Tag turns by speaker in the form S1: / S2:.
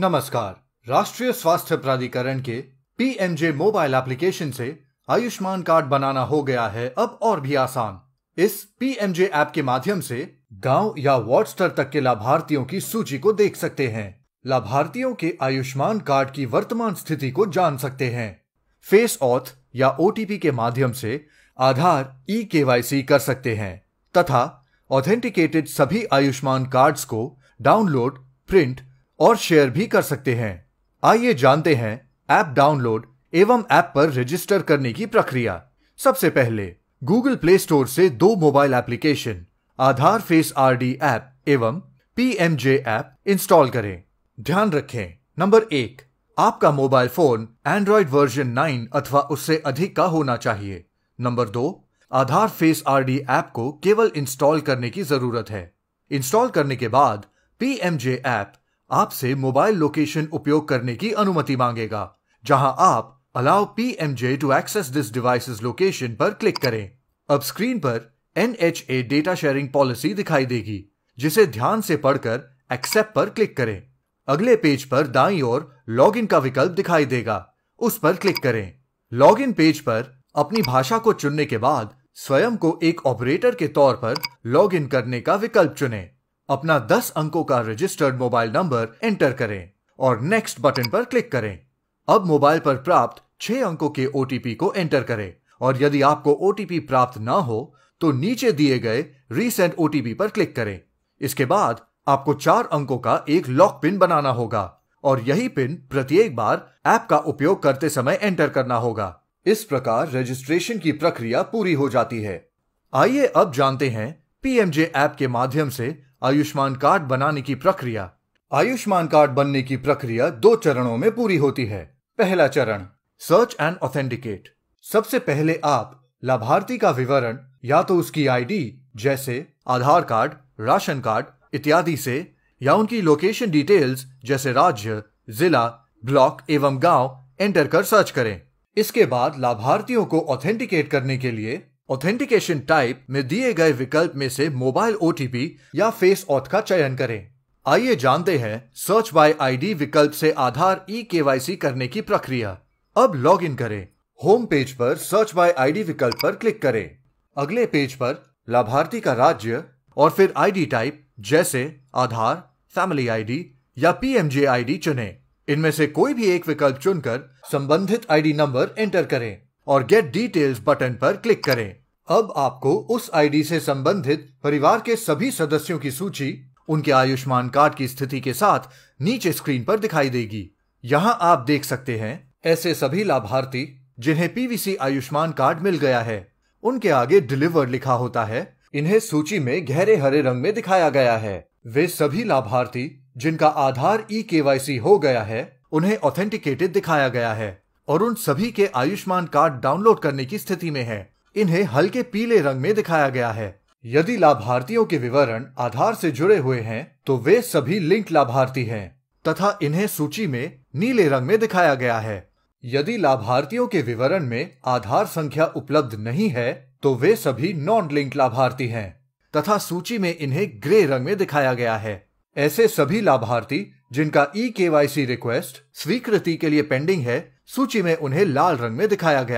S1: नमस्कार राष्ट्रीय स्वास्थ्य प्राधिकरण के पीएमजे मोबाइल एप्लीकेशन से आयुष्मान कार्ड बनाना हो गया है अब और भी आसान इस पीएमजे ऐप के माध्यम से गांव या वार्ड स्तर तक के लाभार्थियों की सूची को देख सकते हैं लाभार्थियों के आयुष्मान कार्ड की वर्तमान स्थिति को जान सकते हैं फेस ऑथ या ओटीपी के माध्यम से आधार ई e के कर सकते हैं तथा ऑथेंटिकेटेड सभी आयुष्मान कार्ड्स को डाउनलोड प्रिंट और शेयर भी कर सकते हैं आइए जानते हैं ऐप डाउनलोड एवं ऐप पर रजिस्टर करने की प्रक्रिया सबसे पहले गूगल प्ले स्टोर से दो mobile application Aadhaar face R D app एवं पीएमजे ऐप इंस्टॉल करें ध्यान रखें नंबर एक आपका mobile phone android version nine अथवा उससे अधिक का होना चाहिए नंबर दो Aadhaar face R D app को केवल इंस्टॉल करने की जरूरत है इंस्टॉल करने के बाद पीएमजे ऐप आपसे मोबाइल लोकेशन उपयोग करने की अनुमति मांगेगा जहां आप allow P M J to access this device location पर क्लिक करें अब स्क्रीन पर N H A data sharing policy दिखाई देगी जिसे ध्यान से पढ़कर एक्सेप्ट पर क्लिक करें अगले पेज पर दाई ओर लॉग इन का विकल्प दिखाई देगा उस पर क्लिक करें लॉग इन पेज पर अपनी भाषा को चुनने के बाद स्वयं को एक ऑपरेटर के तौर पर लॉग इन करने का विकल्प चुनें अपना 10 अंकों का रजिस्टर्ड मोबाइल नंबर एंटर करें और नेक्स्ट बटन पर क्लिक करें अब मोबाइल पर प्राप्त 6 अंकों के ओटीपी को एंटर करें और यदि आपको ओटीपी प्राप्त ना हो तो नीचे दिए गए रीसेंट ओटीपी पर क्लिक करें इसके बाद आपको चार अंकों का एक लॉक पिन बनाना होगा और यही पिन प्रत्येक बार ऐप का उपयोग करते समय एंटर करना होगा इस प्रकार रजिस्ट्रेशन की प्रक्रिया पूरी हो जाती है आइए अब जानते हैं पीएमजे ऐप के माध्यम से आयुष्मान कार्ड बनाने की प्रक्रिया आयुष्मान कार्ड बनने की प्रक्रिया दो चरणों में पूरी होती है पहला चरण सर्च एंड ऑथेंटिकेट सबसे पहले आप लाभार्थी का विवरण या तो उसकी आईडी जैसे आधार कार्ड राशन कार्ड इत्यादि से या उनकी लोकेशन डिटेल्स जैसे राज्य जिला ब्लॉक एवं गांव एंटर कर सर्च करें इसके बाद लाभार्थियों को ऑथेंटिकेट करने के लिए ऑथेंटिकेशन टाइप में दिए गए विकल्प में से मोबाइल ओटीपी या फेस ऑथ का चयन करें आइए जानते हैं सर्च बाय आईडी विकल्प से आधार ई e के करने की प्रक्रिया अब लॉग इन करें होम पेज पर सर्च बाय आईडी विकल्प पर क्लिक करें अगले पेज पर लाभार्थी का राज्य और फिर आईडी टाइप जैसे आधार फैमिली आईडी या पीएमजे आईडी चुनें। इनमें से कोई भी एक विकल्प चुनकर संबंधित आईडी नंबर एंटर करें और गेट डिटेल्स बटन पर क्लिक करें अब आपको उस आईडी से संबंधित परिवार के सभी सदस्यों की सूची उनके आयुष्मान कार्ड की स्थिति के साथ नीचे स्क्रीन पर दिखाई देगी यहाँ आप देख सकते हैं ऐसे सभी लाभार्थी जिन्हें पीवीसी आयुष्मान कार्ड मिल गया है उनके आगे डिलीवर लिखा होता है इन्हें सूची में गहरे हरे रंग में दिखाया गया है वे सभी लाभार्थी जिनका आधार ई e के हो गया है उन्हें ऑथेंटिकेटेड दिखाया गया है और उन सभी के आयुष्मान कार्ड डाउनलोड करने की स्थिति में है इन्हें हल्के पीले रंग में दिखाया गया है यदि लाभार्थियों के विवरण आधार से जुड़े हुए हैं तो वे सभी लिंक लाभार्थी हैं तथा इन्हें सूची में नीले रंग में दिखाया गया है यदि लाभार्थियों के विवरण में आधार संख्या उपलब्ध नहीं है तो वे सभी नॉन लिंक लाभार्थी हैं तथा सूची में इन्हें ग्रे रंग में दिखाया गया है ऐसे सभी लाभार्थी जिनका ई केवाईसी रिक्वेस्ट स्वीकृति के लिए पेंडिंग है सूची में उन्हें लाल रंग में दिखाया गया